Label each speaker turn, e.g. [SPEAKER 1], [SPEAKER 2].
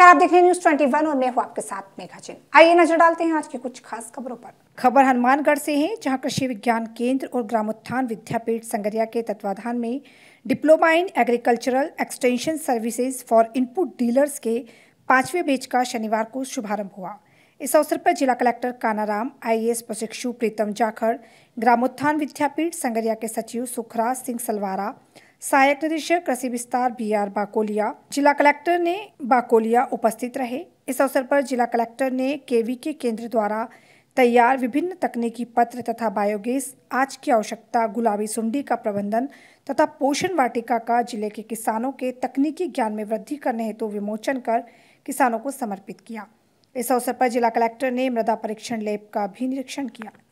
[SPEAKER 1] खैर आप देख रहे हैं न्यूज वन और मैं हूँ आपके साथ मेघा जिन आइए नजर डालते हैं आज की कुछ खास खबरों पर खबर हनुमानगढ़ से है जहां कृषि विज्ञान केंद्र और ग्रामोत्थान विद्यापीठ संगरिया के तत्वाधान में diploma in agricultural extension services for input dealers के पांचवें बेच का शनिवार को शुभारंभ हुआ इस अवसर पर जिला कलेक्टर कानाराम आईएएस प्रशिक्षु प्रीतम जाखड़ ग्रामोत्थान विद्यापीठ संगरिया के सचिव सुखराज सिंह सलवारा सहायक निदेशक कृषि विस्तार बी आर बाकोलिया जिला कलेक्टर ने बाकोलिया उपस्थित रहे इस अवसर पर जिला कलेक्टर ने केवी के केंद्र द्वारा तैयार विभिन्न तकनीकी पत्र तथा बायोगैस आज की आवश्यकता गुलाबी सुंडी का प्रबंधन तथा पोषण वाटिका का जिले के किसानों के तकनीकी ज्ञान में वृद्धि करने हेतु तो विमोचन कर किसानों को समर्पित किया इस अवसर पर जिला कलेक्टर ने मृदा परीक्षण लैब का भी निरीक्षण किया